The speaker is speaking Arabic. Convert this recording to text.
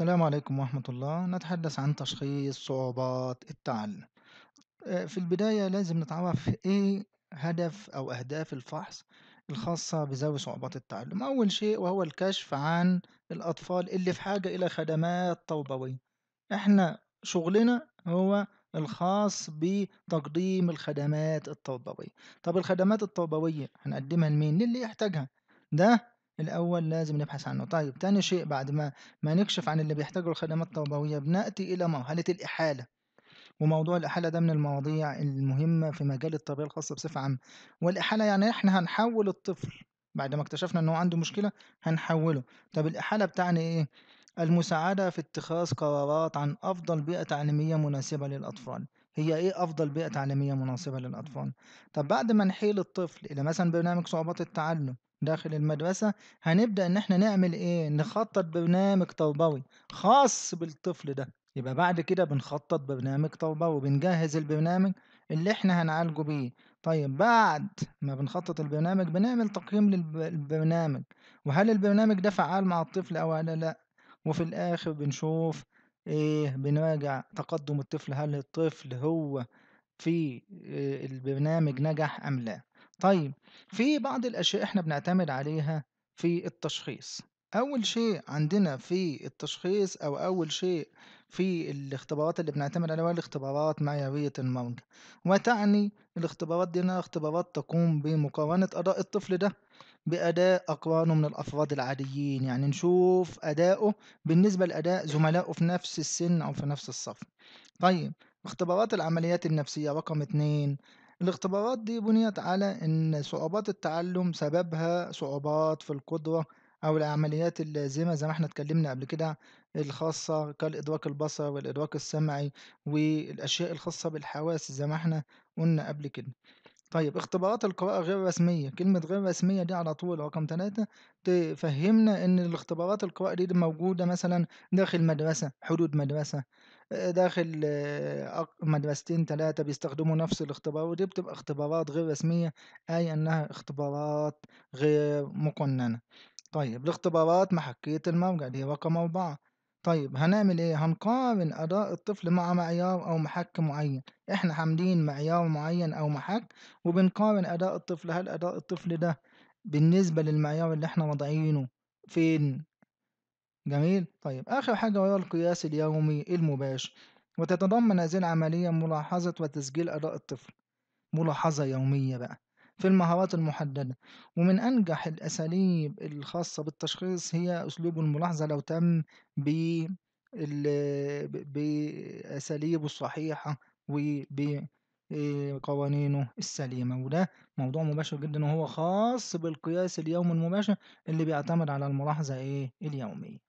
السلام عليكم ورحمة الله نتحدث عن تشخيص صعوبات التعلم آه، في البداية لازم نتعرف إيه هدف أو أهداف الفحص الخاصة بذوي صعوبات التعلم أول شيء وهو الكشف عن الأطفال اللي في حاجة إلى خدمات تربوية إحنا شغلنا هو الخاص بتقديم الخدمات التربوية طب الخدمات التربوية هنقدمها لمين؟ للي يحتاجها ده الأول لازم نبحث عنه طيب تاني شيء بعد ما ما نكشف عن اللي بيحتاجه الخدمات التربوية بنأتي إلى مرحلة الإحالة وموضوع الإحالة ده من المواضيع المهمة في مجال التربية الخاصة بصفة عامة والإحالة يعني إحنا هنحول الطفل بعد ما اكتشفنا إن هو عنده مشكلة هنحوله طب الإحالة بتاعني إيه؟ المساعدة في اتخاذ قرارات عن أفضل بيئة تعليمية مناسبة للأطفال هي إيه أفضل بيئة تعليمية مناسبة للأطفال؟ طب بعد ما نحيل الطفل إلى مثلا برنامج صعوبات التعلم داخل المدرسة هنبدأ إن إحنا نعمل إيه؟ نخطط برنامج تربوي خاص بالطفل ده، يبقى بعد كده بنخطط برنامج تربوي، بنجهز البرنامج اللي إحنا هنعالجه بيه، طيب بعد ما بنخطط البرنامج بنعمل تقييم للبرنامج، وهل البرنامج ده فعال مع الطفل أو لا لأ؟ وفي الآخر بنشوف إيه؟ بنراجع تقدم الطفل هل الطفل هو في آه، البرنامج نجح أم لا. طيب في بعض الأشياء إحنا بنعتمد عليها في التشخيص أول شيء عندنا في التشخيص أو أول شيء في الاختبارات اللي بنعتمد عليها الاختبارات معيارية المرجع وتعني الاختبارات دي إنها اختبارات تقوم بمقارنة أداء الطفل ده بأداء أقرانه من الأفراد العاديين يعني نشوف أداؤه بالنسبة لأداء زملائه في نفس السن أو في نفس الصف طيب اختبارات العمليات النفسية رقم اتنين الاختبارات دي بنيت على إن صعوبات التعلم سببها صعوبات في القدرة أو العمليات اللازمة زي ما احنا اتكلمنا قبل كده الخاصة كالإدراك البصري والإدراك السمعي والأشياء الخاصة بالحواس زي ما احنا قلنا قبل كده طيب اختبارات القراءة غير رسمية كلمة غير رسمية دي على طول رقم ثلاثة تفهمنا إن الاختبارات القراءة دي, دي موجودة مثلا داخل مدرسة حدود مدرسة آه، داخل آه، مدرستين ثلاثة بيستخدموا نفس الاختبار ودي بتبقى اختبارات غير رسمية أي أنها اختبارات غير مقننة طيب الاختبارات محكية المرجع دي رقم أربعة طيب هنعمل إيه؟ هنقارن أداء الطفل مع معيار أو محك معين، إحنا عاملين معيار معين أو محك وبنقارن أداء الطفل هل أداء الطفل ده بالنسبة للمعيار اللي إحنا وضعينه فين؟ جميل؟ طيب آخر حاجة وهي القياس اليومي المباشر وتتضمن هذه العملية ملاحظة وتسجيل أداء الطفل، ملاحظة يومية بقى. في المهارات المحددة ومن أنجح الأساليب الخاصة بالتشخيص هي أسلوب الملاحظة لو تم بأساليبه الصحيحة وبقوانينه آه، السليمة وده موضوع مباشر جدا وهو خاص بالقياس اليومي المباشر اللي بيعتمد على الملاحظة ايه اليومية